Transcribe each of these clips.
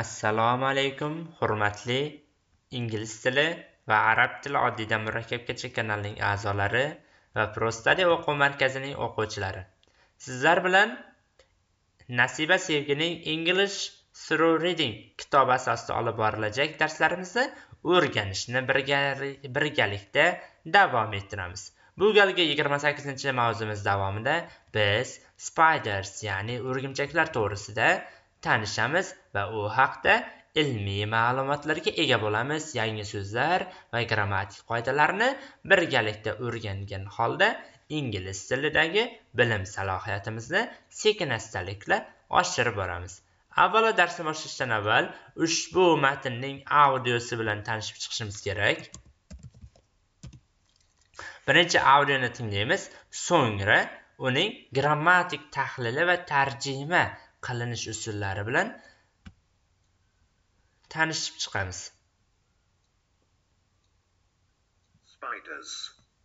assalomu alaykum hurmatli ingliz tili va arab tili oddiydan murakkabgacha kanalining a'zolari va prostadi o'quv markazining o'quvchilari sizlar bilan nasiba sevgining english through reading kitobi asosida olib borilajak darslarimizni o'rganishni birgalikda davom ettiramiz bu galgi yigirma sakkizinchi mavzumiz davomida biz spiders ya'ni o'rgimchaklar to'g'risida tanishamiz va u haqda ilmiy ma'lumotlarga ega bo'lamiz yangi so'zlar va grammatik qoidalarni birgalikda o'rgangan holda ingliz tilidagi bilim salohiyatimizni sekin astalikla oshirib boramiz avvalo darsni boshlashdan avval ushbu matnning audiosi bilan tanishib chiqishimiz kerak birinchi audioni tinglaymiz so'ngra uning grammatik tahlili va tarjima qilinish usullari bilan tanishib chiqamiz spiders.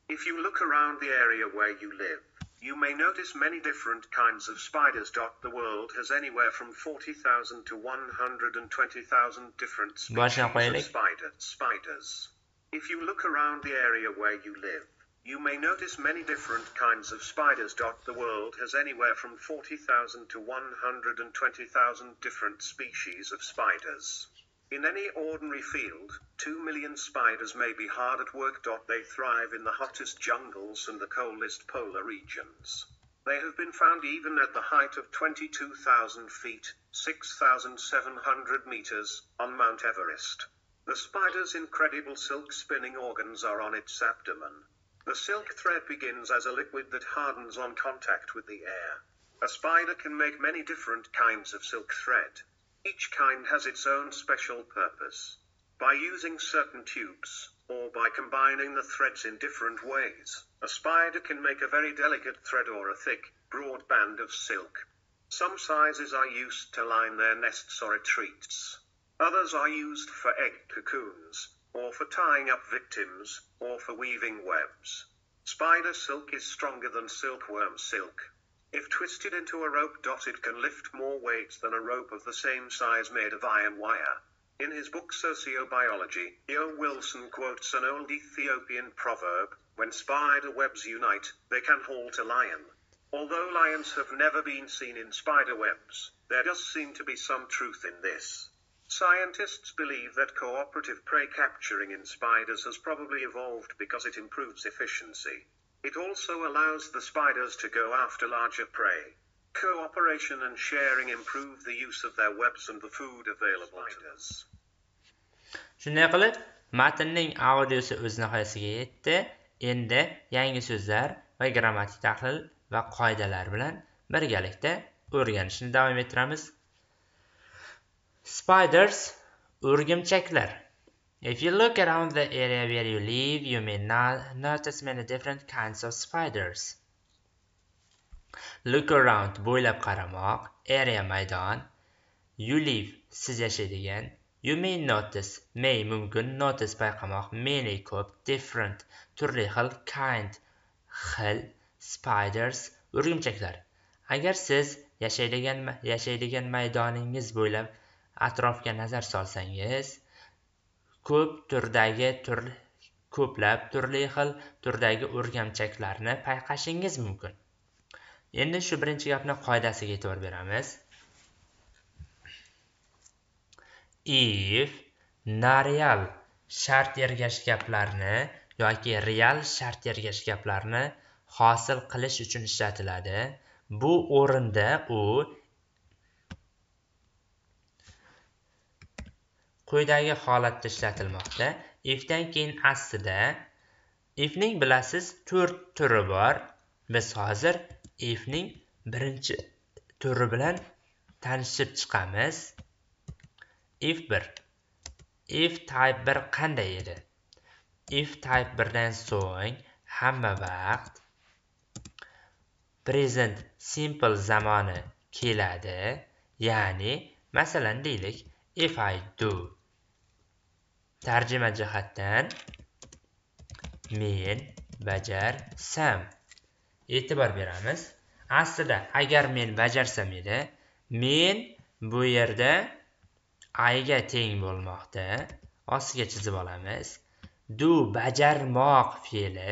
If you look around the area where you live, you may notice many different kinds of spiders. The world has anywhere from 40,000 to 120,000 different species of spider, spiders. If you look around the area where you live, you may notice many different kinds of spiders. The world has anywhere from 40,000 to 120,000 different species of spiders. In any ordinary field, two million spiders may be hard at work. They thrive in the hottest jungles and the coldest polar regions. They have been found even at the height of 22,000 feet, 6,700 meters, on Mount Everest. The spider's incredible silk spinning organs are on its abdomen. The silk thread begins as a liquid that hardens on contact with the air. A spider can make many different kinds of silk thread. Each kind has its own special purpose. By using certain tubes, or by combining the threads in different ways, a spider can make a very delicate thread or a thick, broad band of silk. Some sizes are used to line their nests or retreats. Others are used for egg cocoons, or for tying up victims, or for weaving webs. Spider silk is stronger than silkworm silk, if twisted into a rope it can lift more weight than a rope of the same size made of iron wire. In his book Sociobiology, E.O. Wilson quotes an old Ethiopian proverb, when spider webs unite, they can halt a lion. Although lions have never been seen in spider webs, there does seem to be some truth in this. Scientists believe that cooperative prey capturing in spiders has probably evolved because it improves efficiency. It also allows the spiders to go after larger prey. Cooperation and sharing improve the use of their webs and the food available to us. Shunday qilib, matnning audiosi o'z nihoyasiga yetdi. Endi yangi so'zlar va grammatik tahlil va qoidalar bilan birgalikda o'rganishni davom ettiramiz. Spiders o'rgimchaklar If you look around the area where you live, you may not notice many different kinds of spiders. Look around bo'ylab qaramoq, area maydon. You live siz yashaydigan. You may notice, may mumkin notice payqamoq many ko'p different turli xil kind xil spiders o'rgimchaklar. Agar siz yashaydigan yashaydigan maydoningiz bo'ylab atrofga nazar solsangiz, ko'p turdagi tur ko'plab turli xil turdagi o'rgamchaklarni payqashingiz mumkin endi shu birinchi gapni qoidasiga e'tibor beramiz if nareal shart ergash gaplarni yoki real shart ergash gaplarni hosil qilish uchun ishlatiladi bu o'rinda u quyidagi holatda ishlatilmoqda ifdan keyin aslida ifning bilasiz to'rt turi bor biz hozir ifning birinchi turi bilan tanishib chiqamiz if bir if type bir qanday edi if type birdan so'ng hamma vaqt present simple zamoni keladi ya'ni masalan deylik if I do tarjima jihatdan men bajarsam e'tibor beramiz aslida agar men bajarsam edi men bu yerda i ga teng bo'lmoqda ostiga chizib olamiz do bajarmoq fe'li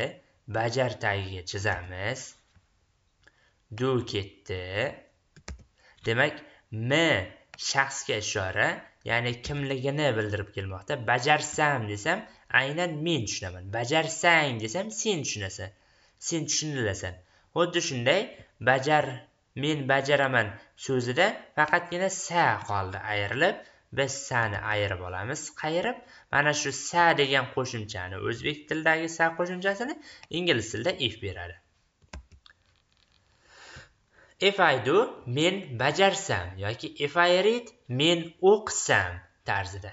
bajar tagiga chizamiz do ketdi demak m shaxsga ishora ya'ni kimligini bildirib kelmoqda bajarsam desam aynan men tushunaman bajarsang desam sen tushunasan sen tushunilasan xuddi shunday bajar men bajaraman so'zida faqatgina sa qoldi ayrilib biz sani ayirib olamiz qayirib mana shu sa degan qo'shimchani o'zbek tilidagi sa qo'shimchasini ingliz tilida f beradi if i do men bajarsam yoki if i read men o'qisam tarzida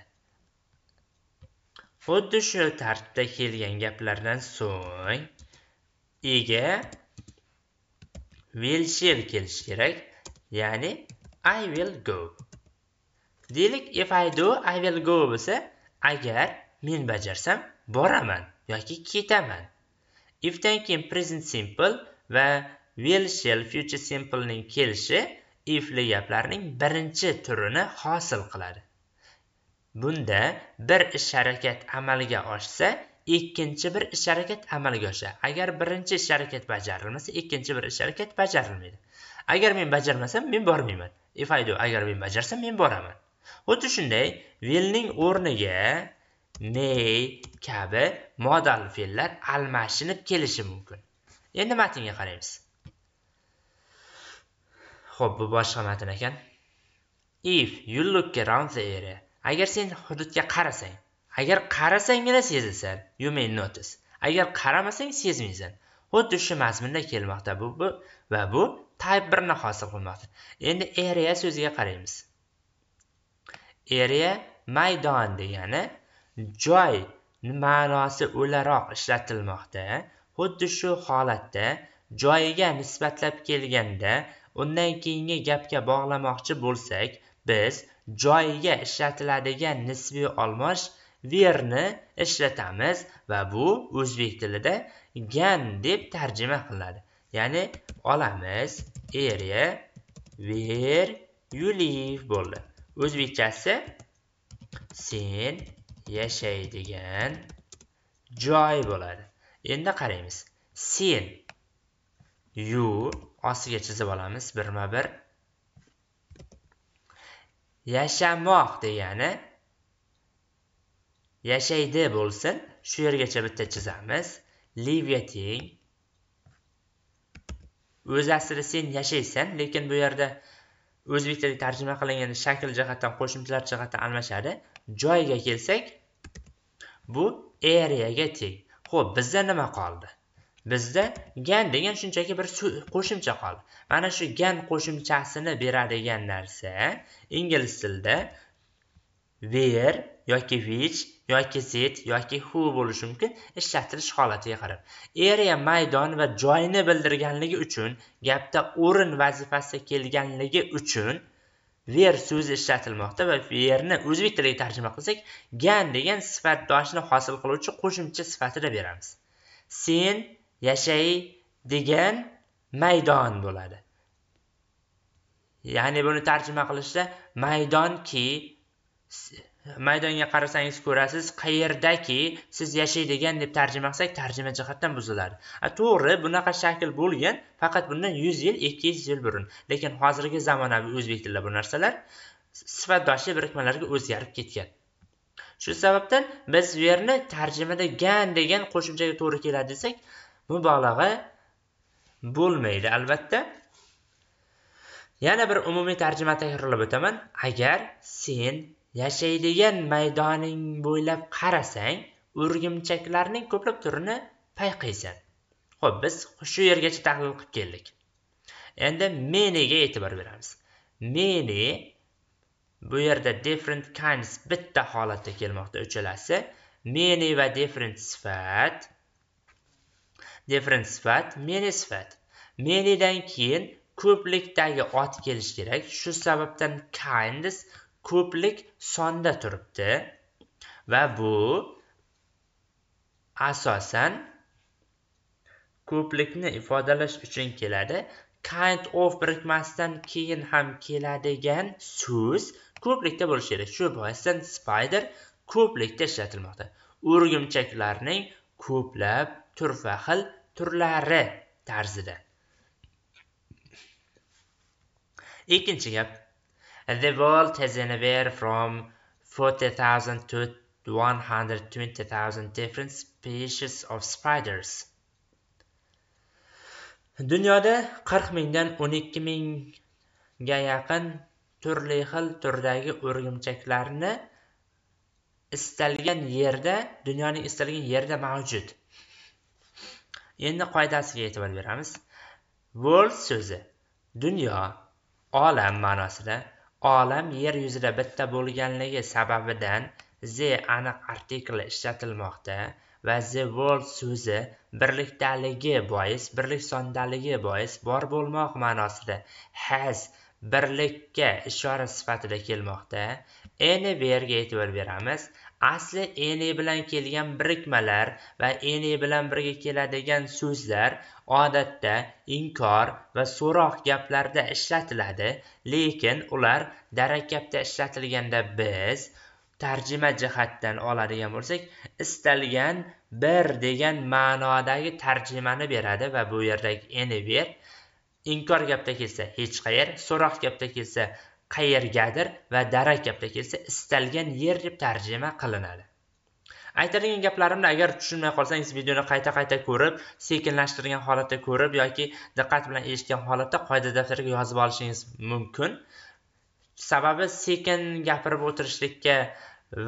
xuddi shu tartibda kelgan gaplardan so'ng ega will shall kelishi kerak ya'ni i will go deylik if i do i will go bo'lsa agar men bajarsam boraman yoki ketaman ifdan keyin present simple va will shall future simple ning kelishi ifli gaplarning birinchi turini hosil qiladi bunda bir ish harakat amalga oshsa ikkinchi bir ish harakat amalga oshadi agar birinchi ish harakat bajarilmasa ikkinchi bir ish harakat bajarilmaydi agar men bajarmasam men bormayman if i do agar men bajarsam men boraman xuddi shunday willning o'rniga may kabi modal fe'llar almashinib kelishi mumkin endi matnga qaraymiz Xo'p, bu boshqa matn ekan. If you look around the area. Agar sen hududga qarasang, agar qarasanggina sezasan, you may notice. Agar qaramasang sezmaysan. Xuddi shu mazmunda kelmoqda bu, bu va bu type 1 ni hosil qilmoqda. Endi area so'ziga qaraymiz. Area maydon degani joy ma'nosi o'laroq ishlatilmoqda. Xuddi shu holatda joyiga nisbatlab kelganda undan keyingi gapga bog'lamoqchi bo'lsak biz joyiga ishlatiladigan nisbiy olmosh verni ishlatamiz va bu o'zbek tilida gan deb tarjima qilinadi ya'ni olamiz eri ver yuliv bo'ldi o'zbekchasi sen yashaydigan joy bo'ladi endi qaraymiz sen u osiga chizib olamiz birma bir yashamoq degani yashaydi bo'lsin shu yergacha bitta chizamiz livga teng O'z asrida sen yashaysan lekin bu yerda o'zbek tiliga tarjima qilinganda shakl jihatdan qo'shimchalar jihatdan almashadi joyga kelsak bu ga teng Xo'p, bizda nima qoldi bizda gan degan shunchaki bir qo'shimcha qoldi mana shu gan qo'shimchasini beradigan narsa ingliz tilida where yoki which yoki zit yoki who bo'lishi mumkin ishlatilish holatiga qarab area maydon va joyni bildirganligi uchun gapda o'rin vazifasi kelganligi uchun ver so'zi ishlatilmoqda va verni o'zbek tiliga tarjima qilsak gan degan sifatdoshni hosil qiluvchi qo'shimcha sifatida beramiz sen yashay degan maydon bo'ladi ya'ni buni tarjima qilishda maydonki maydonga qarasangiz ko'rasiz qayerdaki siz yashaydigan deb tarjima qilsak tarjima jihatdan buziladi to'g'ri bunaqa shakl bo'lgan faqat bundan yuz yil ikki yuz yil burun lekin hozirgi zamonaviy o'zbek tilida bu narsalar sifatdoshli birikmalarga o'zgarib ketgan shu sababdan biz bu yerni tarjimada gan degan qo'shimchaga to'g'ri keladi desak mubolag'a bo'lmaydi albatta yana bir umumiy tarjima takrorlab o'taman agar sen yashaydigan maydoning bo'ylab qarasang o'rgimchaklarning ko'plab turini payqaysan ho'p biz shu yergacha tahlil qilib keldik endi meniga e'tibor beramiz meni bu yerda different kinds bitta holatda kelmoqda uchalasi meni va different sifat different sifat many sifat manydan keyin ko'plikdagi ot kelish kerak shu sababdan kinds ko'plik sonda turibdi va bu asosan ko'plikni ifodalash uchun keladi kind of birikmasidan keyin ham keladigan so'z ko'plikda bo'lishi kerak shu boisdan spider ko'plikda ishlatilmoqda o'rgimchaklarning ko'plab turfa xil turlari tarzida ikkinchi gap the world has anywhere from 40,000 to 120,000 different species of spiders. Dunyoda 40 mingdan 12 mingga yaqin turli xil turdagi o'rgimchaklarni istalgan yerda, dunyoning istalgan yerda mavjud. endi qoidasiga e'tibor beramiz world so'zi dunyo olam ma'nosida olam yer yuzida bitta bo'lganligi sababidan the aniq artikli ishlatilmoqda va the world so'zi birlikdaligi bois birlik sondaligi bois bor bo'lmoq ma'nosida has birlikka ishora sifatida kelmoqda anywhere'ga e'tibor beramiz asli ene bilan kelgan birikmalar va ene bilan birga keladigan so'zlar odatda inkor va so'roq gaplarda ishlatiladi lekin ular darakabda ishlatilganda biz tarjima jihatdan oladigan bo'lsak istalgan bir degan ma'nodagi tarjimani beradi va bu yerdagi ene ver inkor gapda kelsa hech qayer so'roq gapda kelsa qayergadir va darak gapda kelsa istalgan yer deb tarjima qilinadi aytadigan gaplarimni agar tushunmay qolsangiz videoni qayta qayta ko'rib sekinlashtirgan holatda ko'rib yoki diqqat bilan eshitgan holatda qoida daftariga yozib olishingiz mumkin sababi sekin gapirib o'tirishlikka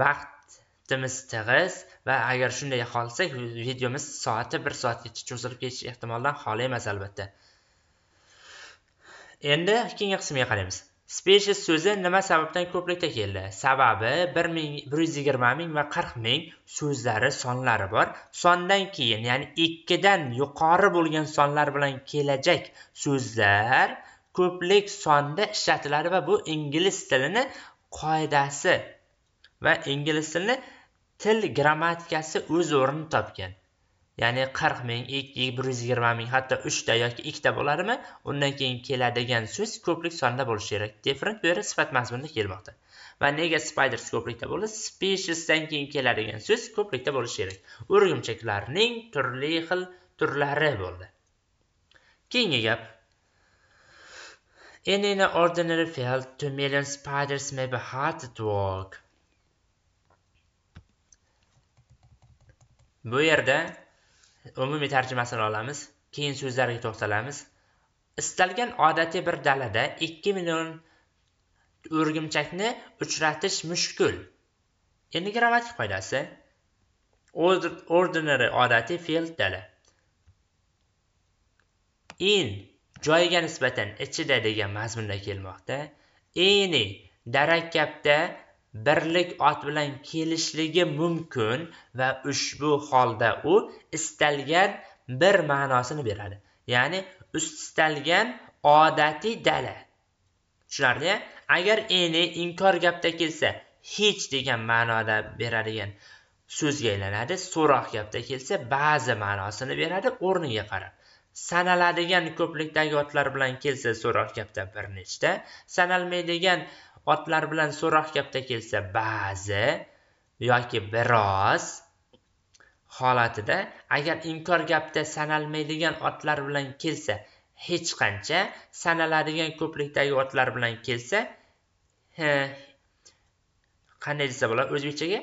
vaqtimiz tig'iz va agar shunday qolsak videomiz soati bir soatgacha cho'zilib ketish ehtimoldan xoli emas albatta endi keyingi qismga qaraymiz species so'zi nima sababdan ko'plikda keldi sababi bir ming va qirq ming so'zlari sonlari bor sondan keyin ya'ni ikkidan yuqori bo'lgan sonlar bilan kelajak so'zlar ko'plik sonda ishlatiladi va bu ingliz tilini qoidasi va ingliz tilini til grammatikasi o'z o'rnini topgan ya'ni qirq ming bir yuz yigirma ming hatto uchta yoki ikkita bo'ladimi undan keyin keladigan so'z ko'plik sonida bo'lishi kerak different bu yerda sifat mazmunida kelmoqda va nega spiders ko'plikda bo'ldi speciesdan keyin keladigan so'z ko'plikda bo'lishi kerak o'rgimchaklarning turli xil turlari bo'ldi keyingi gap In an ordinary field, two million spiders may be hard to walk. Bu yerda umumiy tarjimasini olamiz keyin so'zlariga to'xtalamiz istalgan odatiy bir dalada ikki million o'rgimchakni uchratish mushkul endi grammatik qoidasi ordinary odatiy fe'l dala in joyiga nisbatan ichida degan mazmunda kelmoqda any darak gapda birlik ot bilan kelishligi mumkin va ushbu holda u istalgan bir ma'nosini beradi ya'ni istalgan odatiy dala tushunarli agar eni inkor gapda kelsa hech degan ma'noda beradigan so'zga aylanadi so'roq gapda kelsa ba'zi ma'nosini beradi o'rniga qarab sanaladigan ko'plikdagi otlar bilan kelsa so'roq gapda bir nechta sanalmaydigan otlar bilan so'roq gapda kelsa ba'zi yoki biroz holatida agar inkor gapda sanalmaydigan otlar bilan kelsa hech qancha sanaladigan ko'plikdagi otlar bilan kelsa qanday desa bo'ladi o'zbekchaga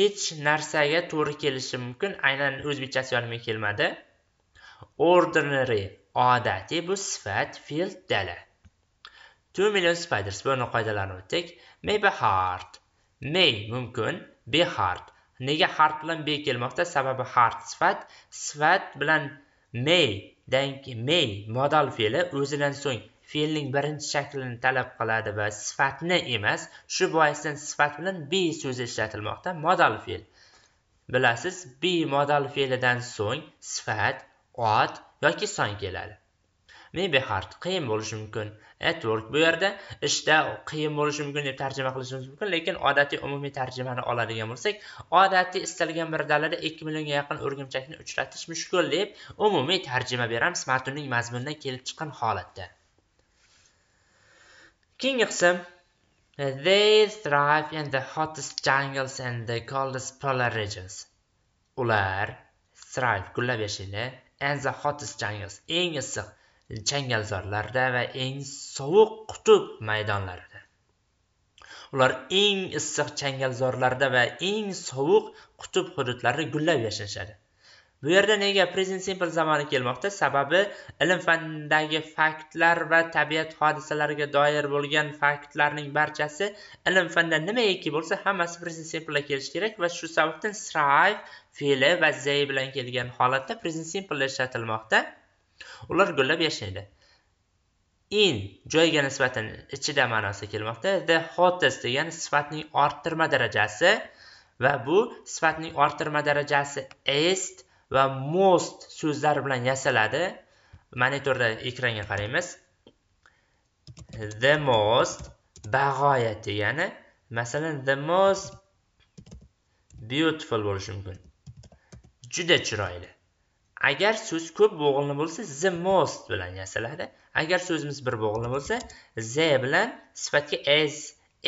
hech narsaga to'g'ri kelishi mumkin aynan o'zbekchasi yodimga kelmadi ordinary odatiy bu sifat fe'l dala 2 million spiders va uni qoidalarini o'tdik may be hard may mumkin be hard nega hard bilan be kelmoqda sababi hard sifat sifat bilan may dan may modal fe'li o'zidan so'ng fe'lning birinchi shaklini talab qiladi va sifatni emas shu boisdan sifat bilan be so'zi ishlatilmoqda modal fe'l bilasiz be modal fe'lidan so'ng sifat ot yoki son keladi maybe hard qiyin bo'lishi mumkin at work bu yerda ishda qiyin bo'lishi mumkin deb tarjima qilishimiz mumkin lekin odatiy umumiy tarjimani oladigan bo'lsak odatiy istalgan bir dalada ikki millionga yaqin o'rgimchakni uchratish mushkul deb umumiy tarjima beramiz matnning mazmunidan kelib chiqqan holatda keyingi qism They thrive in the hottest jungles and the coldest polar regions. Ular thrive gullab yashaydi and the hottest jungles eng issiq changalzorlarda va eng sovuq qutb maydonlarida ular eng issiq changalzorlarda va eng sovuq qutb hududlarida gullab yashashadi bu yerda nega prezent simple zamoni kelmoqda sababi ilm fandagi faktlar va tabiat hodisalariga doir bo'lgan faktlarning barchasi ilm fanda nimaiki bo'lsa hammasi prezent simplea kelishi kerak va shu sababdan strive fe'li va zay bilan kelgan holatda prezent simple ishlatilmoqda ular gullab yashaydi in joyga nisbatan ichida ma'nosi kelmoqda the hottest degani sifatning orttirma darajasi va bu sifatning orttirma darajasi est va most so'zlari bilan yasaladi monitorda ekranga qaraymiz the most bag'oyat degani masalan the most beautiful bo'lishi mumkin juda chiroyli agar so'z ko'p bo'g'inli bo'lsa the most bilan yasaladi agar so'zimiz bir bo'g'inli bo'lsa the bilan sifatga s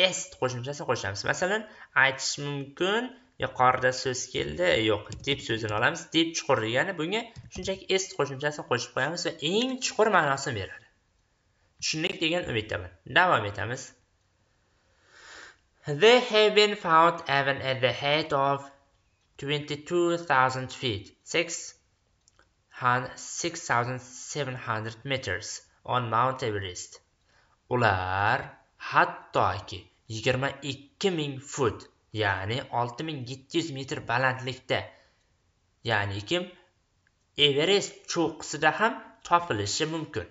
s qo'shimchasini qo'shamiz masalan aytish mumkin yuqorida so'z keldi yo'q deb so'zini olamiz deb chuqur degani bunga shunchaki s qo'shimchasini qo'shib qo'yamiz va eng chuqur ma'nosini beradi tushundik degan umiddaman davom etamiz They have been found even at the height of 22,000 feet, six 6700 meters on Mount Everest. Ular hattoki 22000 foot, ya'ni 6700 metr balandlikda, ya'ni kim Everest cho'qqisida ham topilishi mumkin.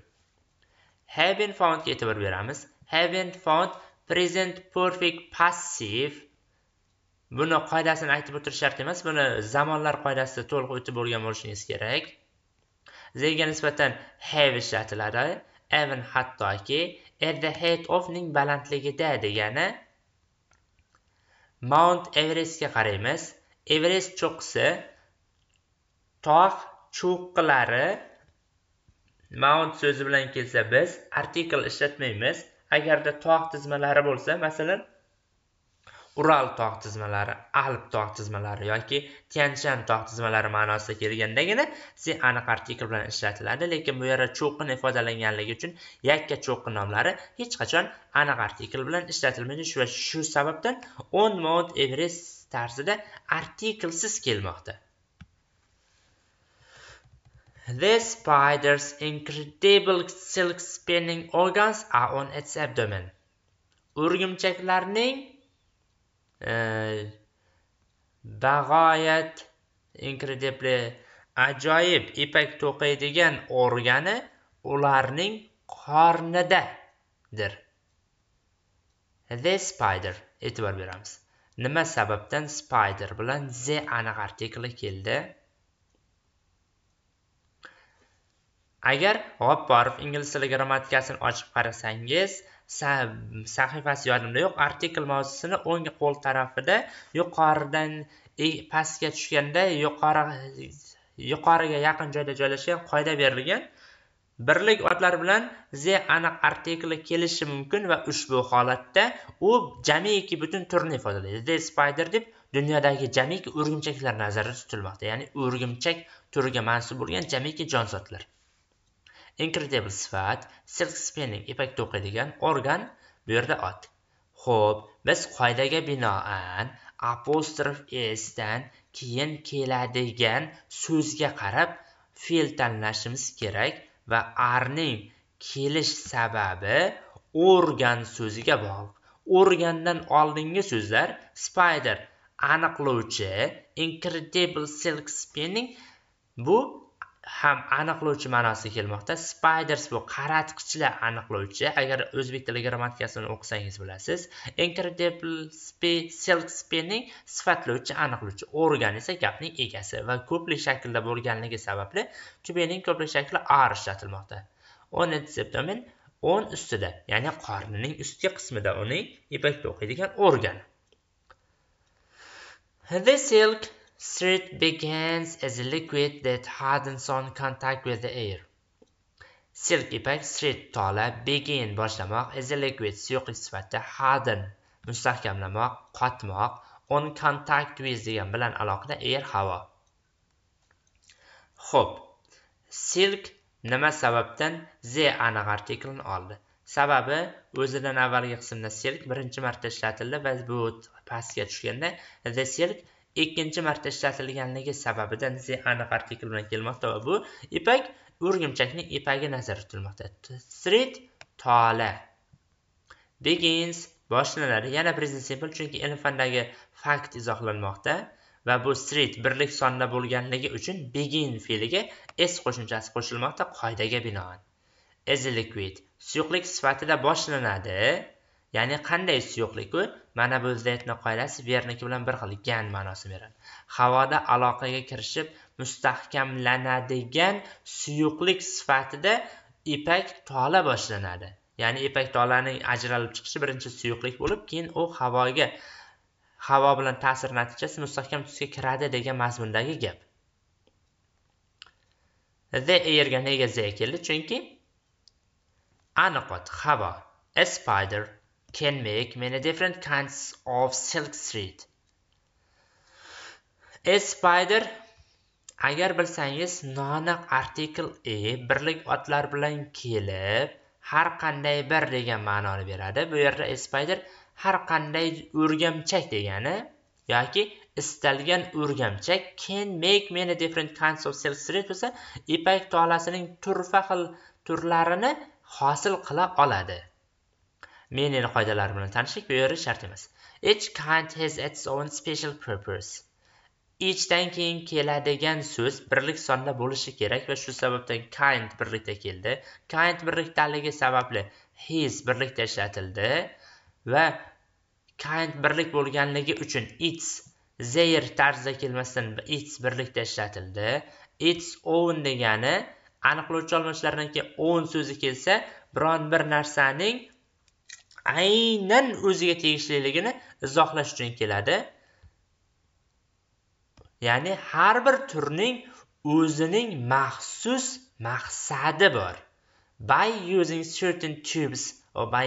Have been found e'tibor beramiz. Have found present perfect passive buni qoidasini aytib o'tirish shart emas buni zamonlar qoidasida to'liq o'tib bo'lgan bo'lishingiz kerak zega nisbatan have ishlatiladi even hattoki at the head of ning balandligida degani mount everestga qaraymiz everest cho'qqisi tog' cho'qqilari mount so'zi bilan kelsa biz artikl ishlatmaymiz agarda tog' tizmalari bo'lsa masalan ural tog' tizmalari alp tog' tizmalari yoki tianshan tog' tizmalari ma'nosida kelgandagina si aniq artikl bilan ishlatiladi lekin bu yerda cho'qin ifodalanganligi uchun yakka cho'qin nomlari hech qachon aniq artikl bilan ishlatilmaydi shu shu sababdan on mount everest tarzida artiklsiz kelmoqda The spider's incredible silk spinning organs are on its abdomen. O'rgimchaklarning Э, bag'oyat incredibly ajoyib ipak to'qiydigan organi ularning qornidadir the spider e'tibor beramiz nima sababdan spider bilan the aniq artikli keldi agar g'opparov ingliz tili grammatikasini ochib qarasangiz sahifasi yodimda yo'q artikl mavzusini o'ng qo'l tarafida yuqoridan pastga tushganda yuqori yuqoriga yaqin joyda joylashgan qoida berilgan birlik otlari bilan z aniq artikli kelishi mumkin va ushbu holatda u jamiki butun turni ifodalaydi z spider deb dunyodagi jamiki o'rgimchaklar nazarda tutilmoqda ya'ni o'rgimchak turiga mansub bo'lgan jamiki jonzotlar incredible sifat silk spinning ipak to'qiydigan organ bu yerda ot ho'p biz qoidaga binoan apostrof esdan keyin keladigan so'zga qarab fe'l tanlashimiz kerak va arning kelish sababi organ so'ziga bog'liq organdan oldingi so'zlar spider aniqlovchi incredible silk spinning bu ham aniqlovchi ma'nosi kelmoqda spiders bu qaratqichlar aniqlovchi agar o'zbek tili grammatikasini o'qisangiz bilasiz incredible ning sifatlovchi aniqlovchi organ esa gapning egasi va ko'plik shaklda bo'lganligi sababli tubening ko'plik shakli ar ishlatilmoqda on septamin o'n ustida ya'ni qornining ustki qismida uning ipakda o'qiydigan organ the silk Street begins as a liquid that hardens on contact with the air. Silk ipak street tola begin boshlamoq as a liquid suyuqlik sifatida harden mustahkamlamoq qotmoq on contact with degan bilan aloqada air havo. Xo'p, silk nima sababdan Z aniq artiklini oldi. Sababi o'zidan avvalgi qismda silk birinchi marta ishlatildi va bu pastga tushganda the silk ikkinchi marta ishlatilganligi sababidan z artikl bilan kelmoqda va bu ipak o'rgimchakning ipagi nazarda tutilmoqda street tola begins boshlanadi yana present simple chunki ilm fandagi fakt izohlanmoqda va bu street birlik sonda bo'lganligi uchun begin fe'liga s qo'shimchasi qo'shilmoqda qoidaga binoan is liquid suyuqlik sifatida boshlanadi ya'ni qanday suyuqlikku mana bu zaytni qoidasi verniki bilan bir xil gan ma'nosini beradi havoda aloqaga kirishib mustahkamlanadigan suyuqlik sifatida ipak tola boshlanadi ya'ni ipak tolaning ajralib chiqishi birinchi suyuqlik bo'lib keyin u havoga havo bilan ta'sir natijasi mustahkam tusga kiradi degan mazmundagi gap the erga nega the keldi chunki aniqot havo a spider can make many different kinds of silk thread. A spider agar bilsangiz noaniq artikl e birlik otlar bilan kelib har qanday bir degan ma'noni beradi bu yerda a spider har qanday o'rgamchak degani yoki istalgan o'rgamchak can make many different kinds of silk thread bo'lsa ipak tolasining turfa xil turlarini hosil qila oladi meneer qoidalari bilan tanishlik bu yerda shart emas each kind has its own special purpose eachdan keyin keladigan so'z birlik sonda bo'lishi kerak va shu sababdan kind birlikda keldi kind birlikdaligi sababli his birlikda ishlatildi va kind birlik bo'lganligi uchun its zeir tarzda kelmasdan its birlikda ishlatildi its own degani aniqlovchi almashlardan keyin own so'zi kelsa biron bir narsaning aynan o'ziga tegishliligini izohlash uchun keladi ya'ni har bir turning o'zining maxsus maqsadi bor by using certain tubes or by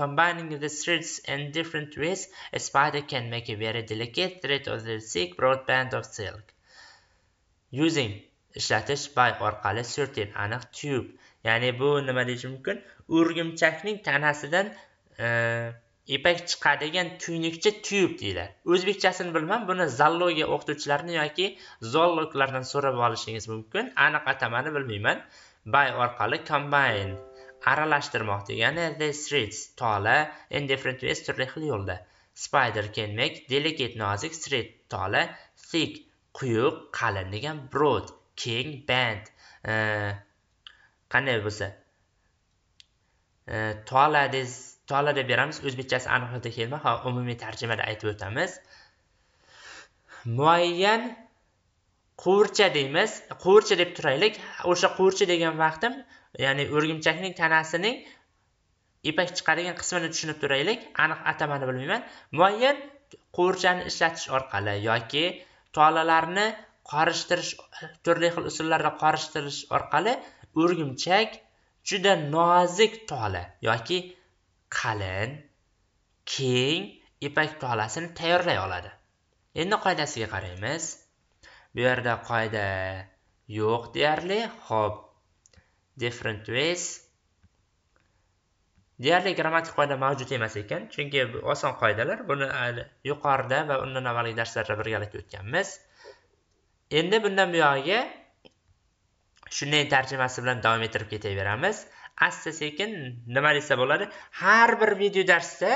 combining the threads in different ways a spider can make a very delicate thread of the thick broadband of silk using ishlatish by orqali certain aniq tube ya'ni bu nima deyish mumkin o'rgimchakning tanasidan e, ipak chiqadigan tuynukcha tyub deyiladi o'zbekchasini bilmam buni zoologiya o'qituvchilaridan yoki zoologlardan so'rab olishingiz mumkin aniq atamani bilmayman bay orqali kombayn aralashtirmoq degani the streets tola in different ways turli xil yo'lda spider kenmak delicate nozik street tola thick quyuq qalin degan broad keng band e, qanday bo'lsa toala dez toala deb beramiz o'zbekchasi aniqlikda kelma ha umumiy tarjimada aytib o'tamiz muayyan quvurcha deymiz quvurcha deb turaylik o'sha quvurcha degan vaqtim ya'ni o'rgimchakning tanasining ipak chiqadigan qismini tushunib turaylik aniq atamani bilmayman muayyan quvurchani ishlatish orqali yoki tolalarni qorishtirish turli xil usullarda qorishtirish orqali o'rgimchak juda nozik tola yoki qalin keng ipak tolasini tayyorlay oladi endi qoidasiga qaraymiz bu yerda qoida yo'q deyarli ho'p different ways deyarli grammatik qoida mavjud emas ekan chunki bu oson qoidalar buni yuqorida va undan avvalgi darslarda birgalikda o'tganmiz endi bundan buyog'iga shunday tarjimasi bilan davom ettirib ketaveramiz asta sekin nima desa bo'ladi har bir video darsda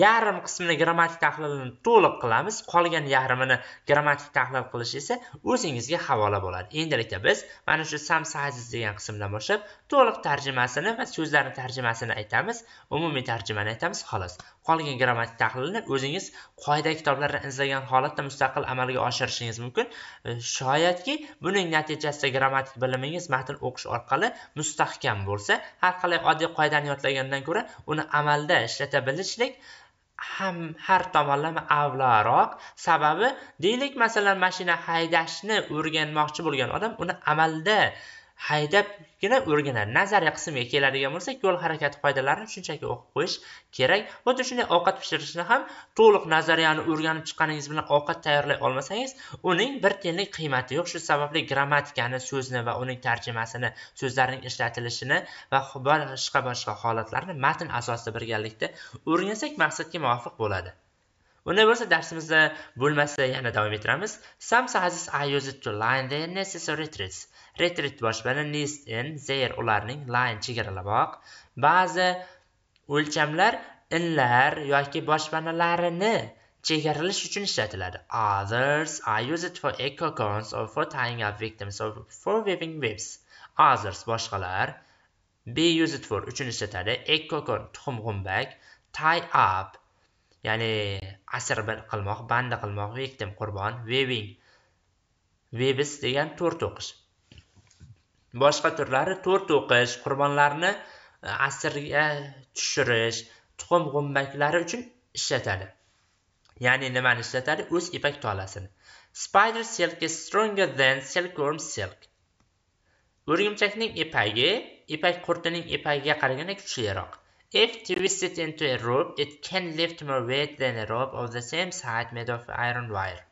yarim qismini grammatik tahlilini to'liq qilamiz qolgan yarmini grammatik tahlil qilish esa o'zingizga havola bo'ladi endilikda biz mana shu sam sizes degan qismdan boshlab to'liq tarjimasini va so'zlarni tarjimasini aytamiz umumiy tarjimani aytamiz xolos qolgan grammatik tahlilni o'zingiz qoida kitoblaridan izlagan holatda mustaqil amalga oshirishingiz mumkin e, shoyatki buning natijasida grammatik bilimingiz matn o'qish orqali mustahkam bo'lsa har qalay oddiy qoidani yodlagandan ko'ra uni amalda ishlata bilishlik ham har tomonlama avlaroq sababi deylik masalan mashina haydashni o'rganmoqchi bo'lgan odam uni amalda haydabgina o'rganadi nazariya qismiga keladigan bo'lsak yo'l harakati qoidalarini shunchaki o'qib qo'yish kerak xuddi shunday ovqat pishirishni ham to'liq nazariyani o'rganib chiqqaningiz bilan ovqat tayyorlay olmasangiz uning bir tiyinlik qiymati yo'q shu sababli grammatikani so'zni va uning tarjimasini so'zlarning ishlatilishini va boshqa boshqa holatlarni matn asosida birgalikda o'rgansak maqsadga muvofiq bo'ladi Unday bo'lsa darsimizni bo'lmasa yana davom ettiramiz. Some sizes are used to line the necessary traits. retrit boshpana nesten zer ularning layn chegaralamoq ba'zi o'lchamlar inlar yoki boshpanalarini chegaralash uchun ishlatiladi others i use it for echo cons or for tying up victims or for weaving webs others boshqalar be it for uchun ishlatadi echo con tuxum g'umbak tie up ya'ni asir qilmoq banda qilmoq victim qurbon weaving webs degan to'r to'qish boshqa turlari to'rt to'qish qurbonlarni e, asirga tushirish tuxum g'ummaklari uchun ishlatadi ya'ni nimani ishlatadi o'z ipak tolasini spider silk is stronger than silkworm silk o'rgimchakning ipagi ipak qurtining ipagiga qaraganda kuchliroq if twisted into a rope it can lift more weight than a rope of the same size made of iron wire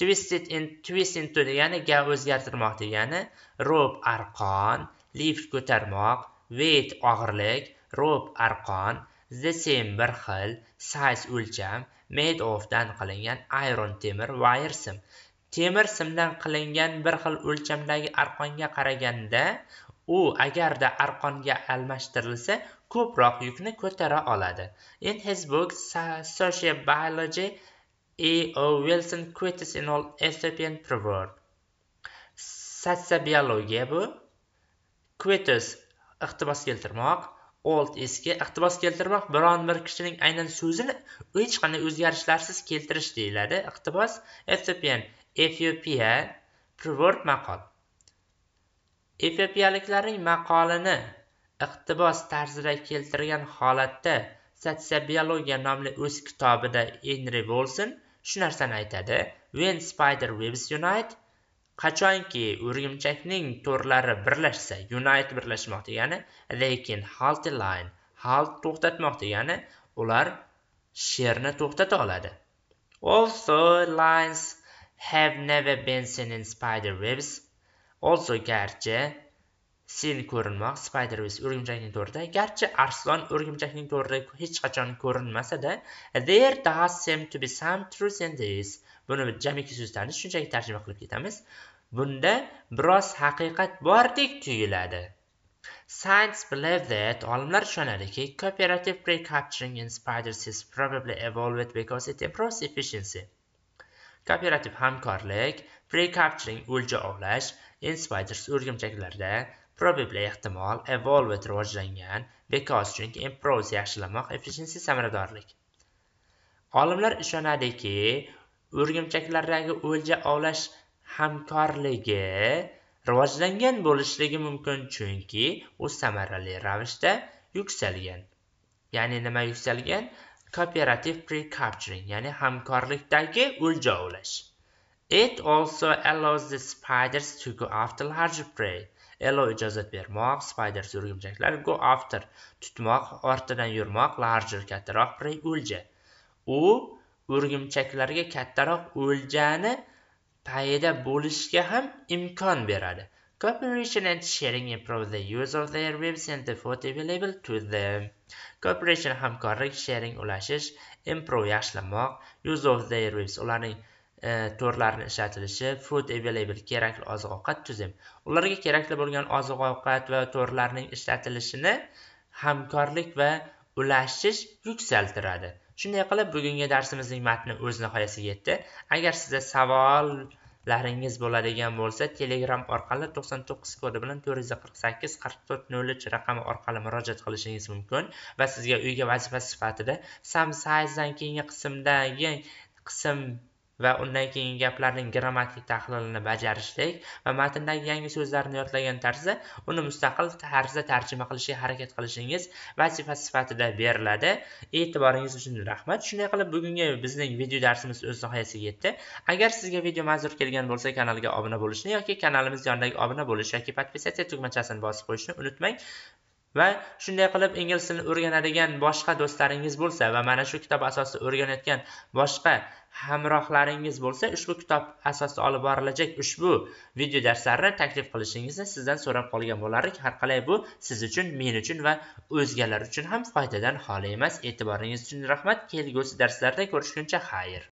twisted in twist into degani ga o'zgartirmoq degani rob arqon lift ko'tarmoq weight og'irlik rob arqon the same bir xil size o'lcham made of dan qilingan iron temir wire sim temir simdan qilingan bir xil o'lchamdagi arqonga qaraganda u agarda arqonga almashtirilsa ko'proq yukni ko'tara oladi in his book sociobiology E. O. Wilson Critics in all Ethiopian proverb. biologiya bu. Curtis iqtibos keltirmoq, old eski iqtibos keltirmoq biron bir kishining aynan so'zini hech qanday o'zgarishlarsiz keltirish deyiladi. Iqtibos Ethiopian Ethiopia proverb maqol. Etiopiyaliklarning maqolini iqtibos tarzida keltirgan holatda sotsiologiya nomli o'z kitobida Henry Wilson shu narsani aytadi when spider webs unite qachonki o'rgimchakning to'rlari birlashsa unite birlashmoq degani they can halt the line halt to'xtatmoq degani ular she'rni to'xtata oladi also lines have never been seen in spider webs also garchi sen ko'rinmoq spider vis o'rgimchakning to'rida garchi arslon o'rgimchakning to'rida hech qachon ko'rinmasada there does seem to be some truth in this buni jamiki so'zlarni shunchaki tarjima qilib ketamiz bunda biroz haqiqat bordek tuyuladi Science believe that olimlar ishonadiki cooperative recapturing in spiders is probably evolved because it improves efficiency kooperativ hamkorlik capturing o'lja ovlash in spiders o'rgimchaklarda Probably ehtimol evolved rivojlangan because chunki improves yaxshilamoq efficiency samaradorlik. Olimlar ishonadiki, o'rgimchaklardagi o'lja ovlash hamkorligi rivojlangan bo'lishligi mumkin chunki u samarali ravishda yuksalgan. Ya'ni nima yuksalgan? Cooperative pre-capturing, ya'ni hamkorlikdagi o'lja ovlash. It also allows the spiders to go after larger prey. allow ijozat bermoq spider surgimchaklar go after tutmoq ortidan yurmoq larger kattaroq prey o'lja u o'rgimchaklarga kattaroq o'ljani payida bo'lishga ham imkon beradi Cooperation and sharing improve the use of their webs and the food available to them. Cooperation hamkorlik, sharing ulashish, improve yaxshilamoq, use of their webs ularning E, to'rlarni ishlatilishi food available kerakli oziq ovqat tuzim ularga kerakli bo'lgan oziq ovqat va to'rlarning ishlatilishini hamkorlik va ulashish yuksaltiradi shunday qilib bugungi darsimizning matni o'z nihoyasiga yetdi agar sizda savollaringiz bo'ladigan bo'lsa telegram orqali to'qson to'qqiz kodi bilan to'rt yuz qirq sakkiz qirq to'rt nol uch raqami orqali murojaat qilishingiz mumkin va sizga uyga vazifa sifatida sam sizedan keyingi qismdagi qism va undan keyin gaplarning grammatik tahlilini bajarishdek va matndagi yangi so'zlarni yodlagan tarzda uni mustaqil tarzda tarjima qilishga harakat qilishingiz vazifa sifatida beriladi e'tiboringiz uchun rahmat shunday qilib bugungi bizning video darsimiz o'z nihoyasiga yetdi agar sizga video manzur kelgan bo'lsa kanalga obuna bo'lishni yoki kanalimiz yonidagi obuna bo'lish yoki podpisatsiya tugmachasini bosib qo'yishni unutmang va shunday qilib ingliz tilini o'rganadigan boshqa do'stlaringiz bo'lsa va mana shu kitob asosida o'rganayotgan boshqa hamrohlaringiz bo'lsa ushbu kitob asosida olib borilajak ushbu video darslarni taklif qilishingizni sizdan so'rab qolgan bo'lardik har qalay bu siz uchun men uchun va o'zgalar uchun ham foydadan xoli emas e'tiboringiz uchun rahmat kelgusi darslarda ko'rishguncha xayr